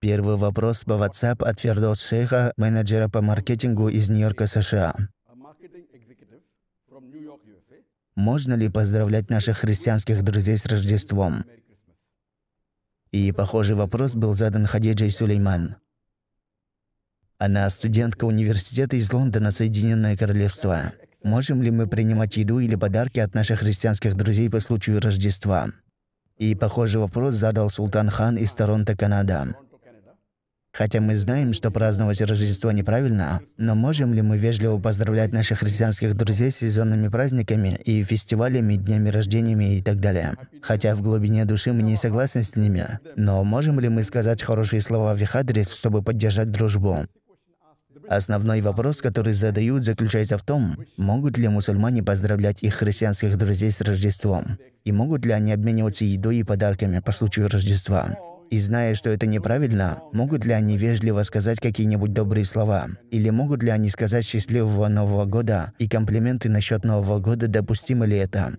Первый вопрос по WhatsApp от Фердос Шейха, менеджера по маркетингу из Нью-Йорка, США. Можно ли поздравлять наших христианских друзей с Рождеством? И похожий вопрос был задан Хадиджей Сулейман. Она студентка университета из Лондона, Соединенное Королевство. Можем ли мы принимать еду или подарки от наших христианских друзей по случаю Рождества? И похожий вопрос задал Султан Хан из Торонто, Канада. Хотя мы знаем, что праздновать Рождество неправильно, но можем ли мы вежливо поздравлять наших христианских друзей с сезонными праздниками и фестивалями, днями рождениями и так далее? Хотя в глубине души мы не согласны с ними, но можем ли мы сказать хорошие слова в их адрес, чтобы поддержать дружбу? Основной вопрос, который задают, заключается в том, могут ли мусульмане поздравлять их христианских друзей с Рождеством, и могут ли они обмениваться едой и подарками по случаю Рождества. И зная, что это неправильно, могут ли они вежливо сказать какие-нибудь добрые слова? Или могут ли они сказать «счастливого Нового года» и комплименты насчет Нового года, допустимо ли это?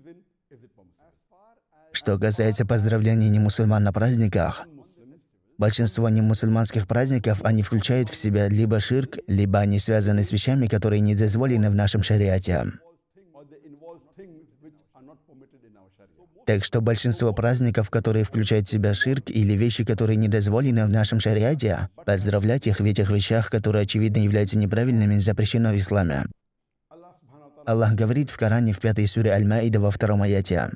Что касается поздравлений не мусульман на праздниках, Большинство немусульманских праздников они включают в себя либо ширк, либо они связаны с вещами, которые не дозволены в нашем шариате. Так что большинство праздников, которые включают в себя ширк или вещи, которые не дозволены в нашем шариате, поздравлять их в этих вещах, которые очевидно являются неправильными, запрещено в исламе. Аллах говорит в Коране в пятой суре Аль-Маида во втором аяте.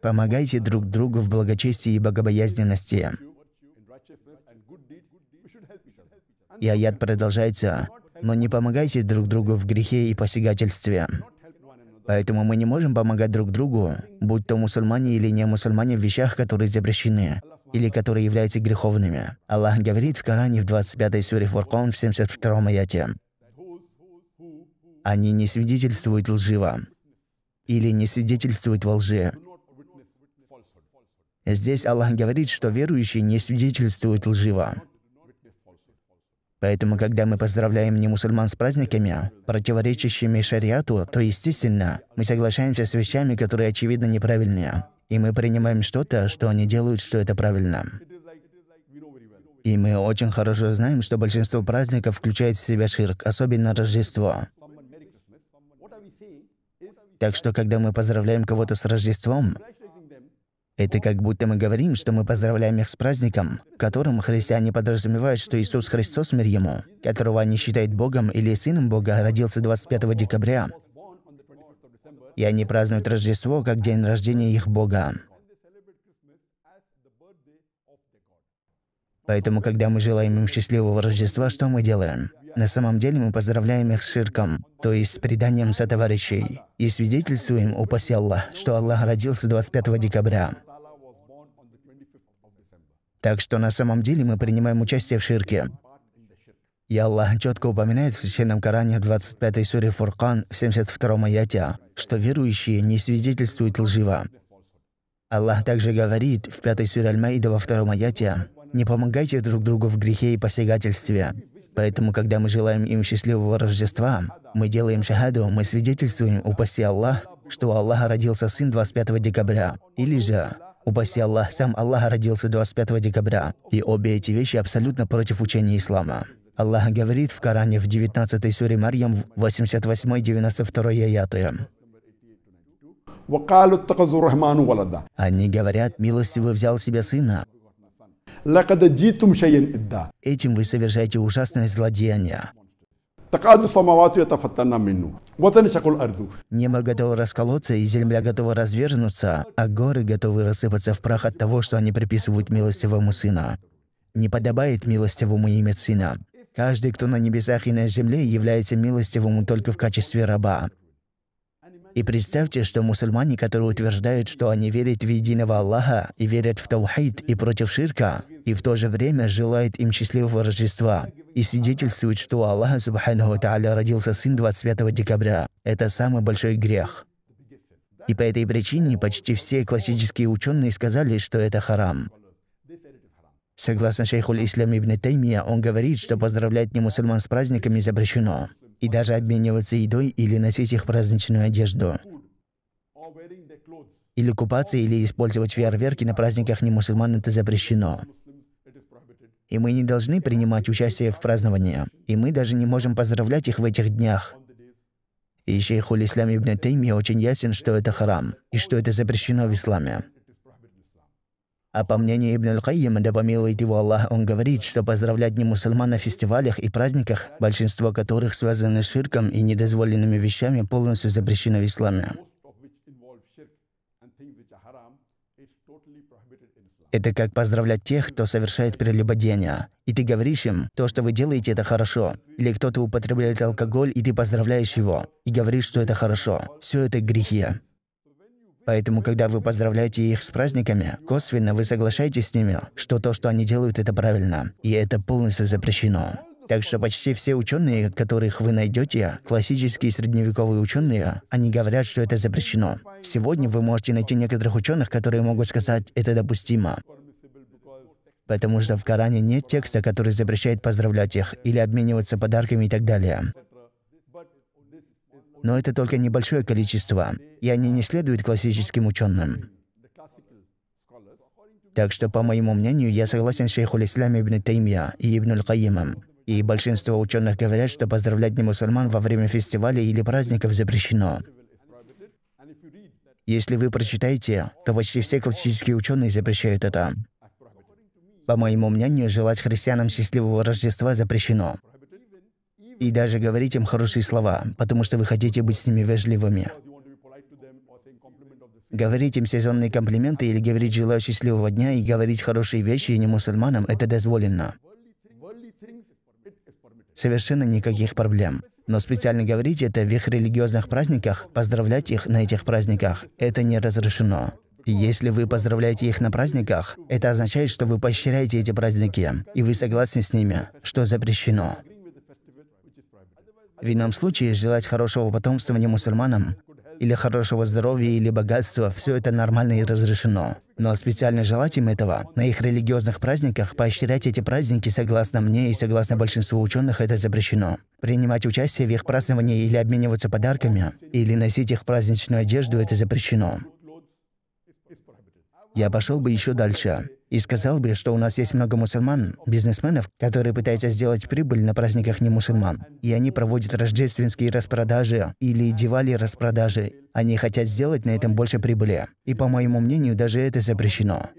Помогайте друг другу в благочестии и богобоязненности. И аят продолжается, но не помогайте друг другу в грехе и посягательстве. Поэтому мы не можем помогать друг другу, будь то мусульмане или не мусульмане в вещах, которые запрещены или которые являются греховными. Аллах говорит в Коране в 25 суре Фуркон в 72 аяте. Они не свидетельствуют лживо или не свидетельствуют во лжи. Здесь Аллах говорит, что верующие не свидетельствуют лживо. Поэтому, когда мы поздравляем не мусульман с праздниками, противоречащими шариату, то, естественно, мы соглашаемся с вещами, которые, очевидно, неправильные. И мы принимаем что-то, что они делают, что это правильно. И мы очень хорошо знаем, что большинство праздников включает в себя ширк, особенно Рождество. Так что, когда мы поздравляем кого-то с Рождеством, это как будто мы говорим, что мы поздравляем их с праздником, которым христиане подразумевают, что Иисус Христос, мир Ему, которого они считают Богом или Сыном Бога, родился 25 декабря. И они празднуют Рождество как день рождения их Бога. Поэтому, когда мы желаем им счастливого Рождества, что мы делаем? На самом деле мы поздравляем их с ширком, то есть с преданием сотоварищей, и свидетельствуем, упаси Аллах, что Аллах родился 25 декабря. Так что на самом деле мы принимаем участие в ширке. И Аллах четко упоминает в Священном Коране в 25 суре Фуркан в 72 аяте, что верующие не свидетельствуют лживо. Аллах также говорит в 5 суре Аль-Маида во 2 аяте, «Не помогайте друг другу в грехе и посягательстве, Поэтому, когда мы желаем им счастливого Рождества, мы делаем шахаду, мы свидетельствуем, упаси Аллах, что у Аллаха родился сын 25 декабря. Или же, упаси Аллах, сам Аллах родился 25 декабря. И обе эти вещи абсолютно против учения ислама. Аллах говорит в Коране в 19 суре Марьям 88-92 аяты. Они говорят, милостивый взял себе сына. Этим вы совершаете ужасное злодеяние. Небо готово расколоться, и земля готова разверзнуться, а горы готовы рассыпаться в прах от того, что они приписывают милостивому Сына. Не подобает милостивому имя Сына. Каждый, кто на небесах и на земле, является милостивым только в качестве раба. И представьте, что мусульмане, которые утверждают, что они верят в единого Аллаха и верят в таухид и против ширка, и в то же время желают им счастливого Рождества, и свидетельствуют, что у Аллаха Субхану Тааля родился сын 25 декабря. Это самый большой грех. И по этой причине почти все классические ученые сказали, что это харам. Согласно шейху Ислам Ибн Таймия, он говорит, что поздравлять не мусульман с праздниками запрещено и даже обмениваться едой или носить их праздничную одежду. Или купаться, или использовать фейерверки на праздниках не мусульман это запрещено. И мы не должны принимать участие в праздновании. И мы даже не можем поздравлять их в этих днях. И шейху Ислам Ибн Тайми очень ясен, что это харам, и что это запрещено в исламе. А по мнению Ибн Аль-Каима, да помилует его Аллах, он говорит, что поздравлять не мусульман на фестивалях и праздниках, большинство которых связаны с ширком и недозволенными вещами, полностью запрещено в исламе. Это как поздравлять тех, кто совершает прелюбодеяние. И ты говоришь им, то, что вы делаете, это хорошо. Или кто-то употребляет алкоголь, и ты поздравляешь его. И говоришь, что это хорошо. Все это грехи. Поэтому, когда вы поздравляете их с праздниками, косвенно вы соглашаетесь с ними, что то, что они делают, это правильно. И это полностью запрещено. Так что почти все ученые, которых вы найдете, классические средневековые ученые, они говорят, что это запрещено. Сегодня вы можете найти некоторых ученых, которые могут сказать, это допустимо. Потому что в Коране нет текста, который запрещает поздравлять их или обмениваться подарками и так далее. Но это только небольшое количество, и они не следуют классическим ученым. Так что, по моему мнению, я согласен с шейху Ислам ибн Таймия и ибн Аль-Каимом. И большинство ученых говорят, что поздравлять не мусульман во время фестиваля или праздников запрещено. Если вы прочитаете, то почти все классические ученые запрещают это. По моему мнению, желать христианам счастливого Рождества запрещено и даже говорить им хорошие слова, потому что вы хотите быть с ними вежливыми. Говорить им сезонные комплименты или говорить «желаю счастливого дня» и говорить хорошие вещи не мусульманам – это дозволено. Совершенно никаких проблем. Но специально говорить это в их религиозных праздниках, поздравлять их на этих праздниках – это не разрешено. Если вы поздравляете их на праздниках, это означает, что вы поощряете эти праздники, и вы согласны с ними, что запрещено. В ином случае, желать хорошего потомства не мусульманам, или хорошего здоровья, или богатства, все это нормально и разрешено. Но специально желать им этого, на их религиозных праздниках, поощрять эти праздники, согласно мне и согласно большинству ученых, это запрещено. Принимать участие в их праздновании или обмениваться подарками, или носить их праздничную одежду, это запрещено. Я пошел бы еще дальше и сказал бы, что у нас есть много мусульман, бизнесменов, которые пытаются сделать прибыль на праздниках не мусульман. И они проводят рождественские распродажи или девали распродажи. Они хотят сделать на этом больше прибыли. И, по моему мнению, даже это запрещено.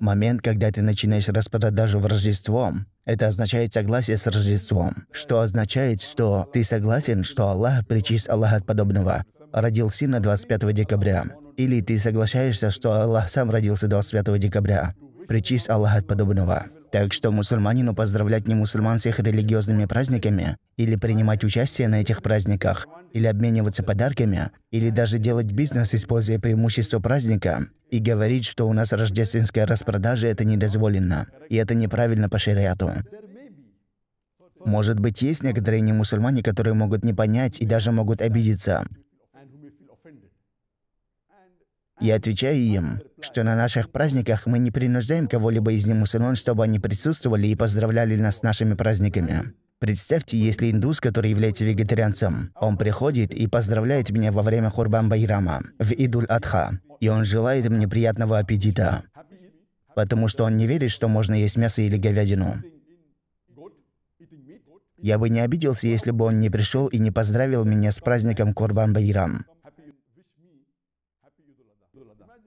Момент, когда ты начинаешь распродажу в Рождество, это означает согласие с Рождеством, что означает, что ты согласен, что Аллах, причист Аллах от подобного, родил сына 25 декабря. Или ты соглашаешься, что Аллах сам родился до святого декабря? Причисть Аллах от подобного. Так что мусульманину поздравлять не мусульман с их религиозными праздниками, или принимать участие на этих праздниках, или обмениваться подарками, или даже делать бизнес, используя преимущество праздника, и говорить, что у нас рождественская распродажа – это недозволено, и это неправильно по шариату. Может быть, есть некоторые немусульмане, которые могут не понять и даже могут обидеться. Я отвечаю им, что на наших праздниках мы не принуждаем кого-либо из мусульман, чтобы они присутствовали и поздравляли нас с нашими праздниками. Представьте, если индус, который является вегетарианцем, он приходит и поздравляет меня во время Хурбан Байрама, в Идуль-Адха, и он желает мне приятного аппетита, потому что он не верит, что можно есть мясо или говядину. Я бы не обиделся, если бы он не пришел и не поздравил меня с праздником Курбан Байрам.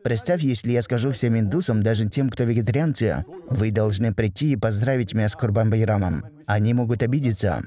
Представь, если я скажу всем индусам, даже тем, кто вегетарианцы, вы должны прийти и поздравить меня с Курбан-Байрамом. Они могут обидеться.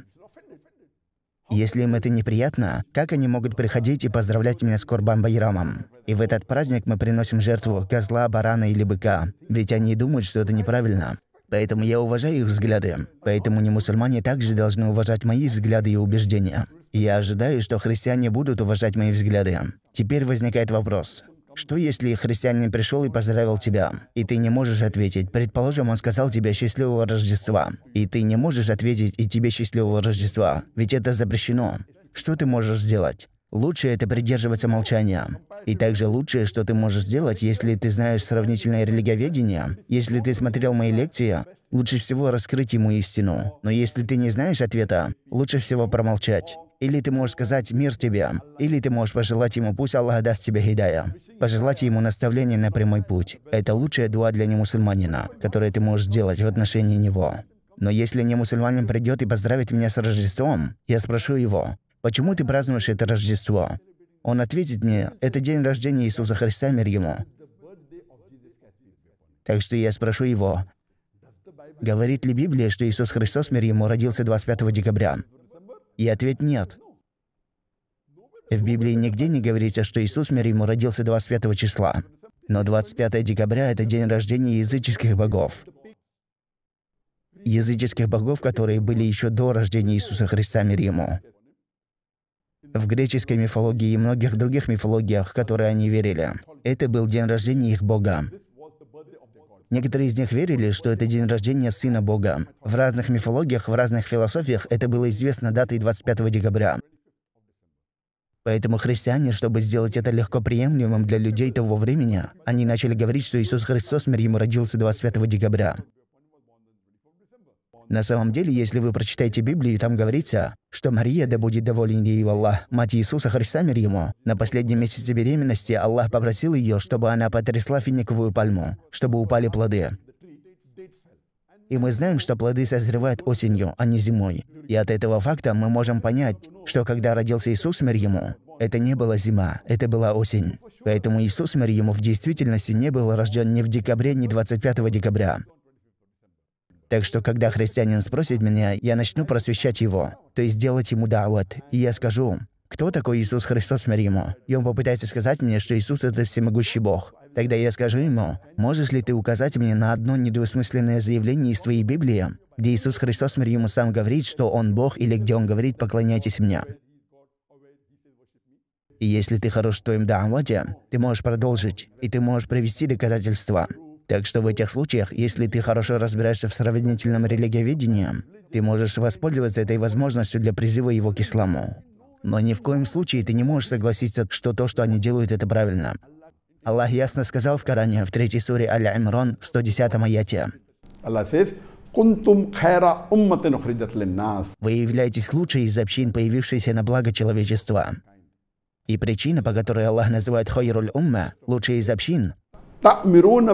Если им это неприятно, как они могут приходить и поздравлять меня с Курбан-Байрамом? И в этот праздник мы приносим жертву козла, барана или быка, ведь они думают, что это неправильно. Поэтому я уважаю их взгляды. Поэтому не мусульмане также должны уважать мои взгляды и убеждения. я ожидаю, что христиане будут уважать мои взгляды. Теперь возникает вопрос. Что если христианин пришел и поздравил тебя, и ты не можешь ответить? Предположим, он сказал тебе «Счастливого Рождества», и ты не можешь ответить «И тебе счастливого Рождества», ведь это запрещено. Что ты можешь сделать? Лучше это придерживаться молчания. И также лучшее, что ты можешь сделать, если ты знаешь сравнительное религиоведение, если ты смотрел мои лекции, лучше всего раскрыть ему истину. Но если ты не знаешь ответа, лучше всего промолчать. Или ты можешь сказать «мир тебе», или ты можешь пожелать ему «пусть Аллах даст тебе хидая». Пожелать ему наставление на прямой путь – это лучшая дуа для немусульманина, которое ты можешь сделать в отношении него. Но если не мусульманин придет и поздравит меня с Рождеством, я спрошу его, «Почему ты празднуешь это Рождество?» Он ответит мне, «Это день рождения Иисуса Христа, мир ему». Так что я спрошу его, говорит ли Библия, что Иисус Христос, мир ему, родился 25 декабря? И ответ нет. В Библии нигде не говорится, что Иисус, мир ему, родился 25 числа. Но 25 декабря – это день рождения языческих богов. Языческих богов, которые были еще до рождения Иисуса Христа, мир ему. В греческой мифологии и многих других мифологиях, в которые они верили, это был день рождения их бога. Некоторые из них верили, что это день рождения сына бога. В разных мифологиях, в разных философиях это было известно датой 25 декабря. Поэтому христиане, чтобы сделать это легко приемлемым для людей того времени, они начали говорить, что Иисус Христос, мир ему, родился 25 декабря. На самом деле, если вы прочитаете Библию, там говорится, что Мария, да будет доволен ей Аллах, мать Иисуса Христа мир ему. На последнем месяце беременности Аллах попросил ее, чтобы она потрясла финиковую пальму, чтобы упали плоды. И мы знаем, что плоды созревают осенью, а не зимой. И от этого факта мы можем понять, что когда родился Иисус, мир ему, это не была зима, это была осень. Поэтому Иисус, мир ему, в действительности не был рожден ни в декабре, ни 25 декабря. Так что, когда христианин спросит меня, я начну просвещать его, то есть делать ему даават, и я скажу, кто такой Иисус Христос Мариму? И он попытается сказать мне, что Иисус — это всемогущий Бог. Тогда я скажу ему, можешь ли ты указать мне на одно недвусмысленное заявление из твоей Библии, где Иисус Христос Мариму сам говорит, что Он Бог, или где Он говорит «поклоняйтесь мне». И если ты хорош в твоем даавате, ты можешь продолжить, и ты можешь привести доказательства. Так что в этих случаях, если ты хорошо разбираешься в сравнительном религиоведении, ты можешь воспользоваться этой возможностью для призыва его к исламу. Но ни в коем случае ты не можешь согласиться, что то, что они делают, это правильно. Аллах ясно сказал в Коране, в третьей суре Аль-Имран, в 110 аяте. Вы являетесь лучшей из общин, появившейся на благо человечества. И причина, по которой Аллах называет Хайруль Умма, лучшей из общин, Потому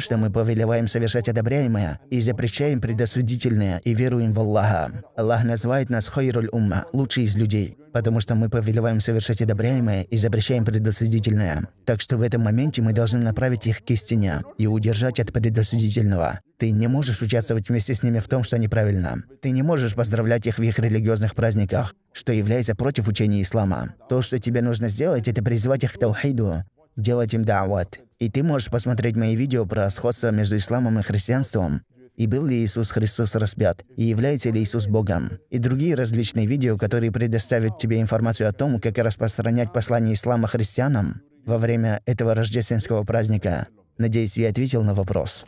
что мы повелеваем совершать одобряемое и запрещаем предосудительное и веруем в Аллаха. Аллах называет нас хайруль умма, лучший из людей, потому что мы повелеваем совершать одобряемое и запрещаем предосудительное. Так что в этом моменте мы должны направить их к истине и удержать от предосудительного. Ты не можешь участвовать вместе с ними в том, что неправильно. Ты не можешь поздравлять их в их религиозных праздниках, что является против учения ислама. То, что тебе нужно сделать, это призвать их к таухиду, делать им даават. И ты можешь посмотреть мои видео про сходство между исламом и христианством, и был ли Иисус Христос распят, и является ли Иисус Богом, и другие различные видео, которые предоставят тебе информацию о том, как распространять послание ислама христианам во время этого рождественского праздника. Надеюсь, я ответил на вопрос.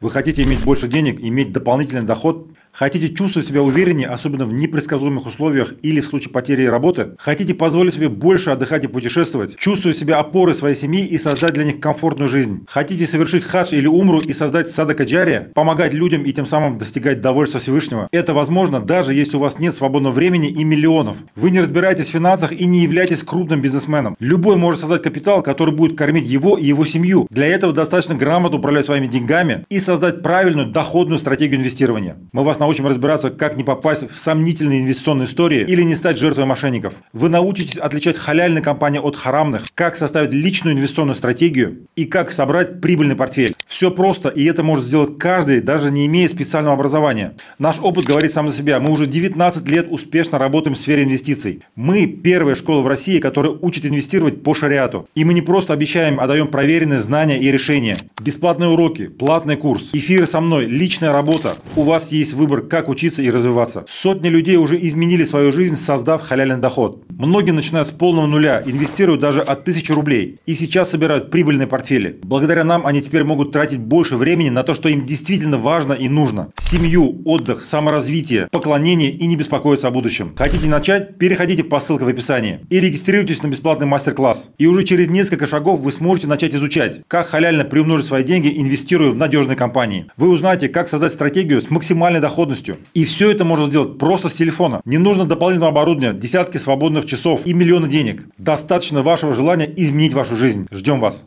Вы хотите иметь больше денег, иметь дополнительный доход – Хотите чувствовать себя увереннее, особенно в непредсказуемых условиях или в случае потери работы? Хотите позволить себе больше отдыхать и путешествовать? Чувствовать себя опорой своей семьи и создать для них комфортную жизнь? Хотите совершить хадж или умру и создать садака джария? Помогать людям и тем самым достигать довольства Всевышнего? Это возможно, даже если у вас нет свободного времени и миллионов. Вы не разбираетесь в финансах и не являетесь крупным бизнесменом. Любой может создать капитал, который будет кормить его и его семью. Для этого достаточно грамотно управлять своими деньгами и создать правильную доходную стратегию инвестирования. Мы вас научим разбираться, как не попасть в сомнительные инвестиционные истории или не стать жертвой мошенников. Вы научитесь отличать халяльные компании от харамных, как составить личную инвестиционную стратегию и как собрать прибыльный портфель. Все просто, и это может сделать каждый, даже не имея специального образования. Наш опыт говорит сам за себя. Мы уже 19 лет успешно работаем в сфере инвестиций. Мы первая школа в России, которая учит инвестировать по шариату. И мы не просто обещаем, а даем проверенные знания и решения. Бесплатные уроки, платный курс, эфиры со мной, личная работа. У вас есть выбор выбор, как учиться и развиваться. Сотни людей уже изменили свою жизнь, создав халяльный доход. Многие начиная с полного нуля, инвестируют даже от 1000 рублей. И сейчас собирают прибыльные портфели. Благодаря нам они теперь могут тратить больше времени на то, что им действительно важно и нужно. Семью, отдых, саморазвитие, поклонение и не беспокоиться о будущем. Хотите начать? Переходите по ссылке в описании и регистрируйтесь на бесплатный мастер-класс. И уже через несколько шагов вы сможете начать изучать, как халяльно приумножить свои деньги, инвестируя в надежные компании. Вы узнаете, как создать стратегию с максимальной доходностью доходностью. И все это можно сделать просто с телефона. Не нужно дополнительного оборудования, десятки свободных часов и миллионы денег. Достаточно вашего желания изменить вашу жизнь. Ждем вас.